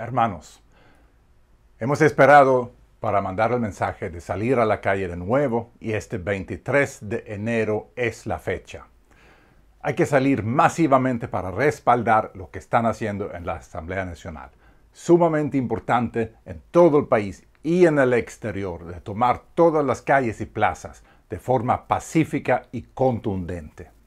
Hermanos, hemos esperado para mandar el mensaje de salir a la calle de nuevo y este 23 de enero es la fecha. Hay que salir masivamente para respaldar lo que están haciendo en la Asamblea Nacional. Sumamente importante en todo el país y en el exterior de tomar todas las calles y plazas de forma pacífica y contundente.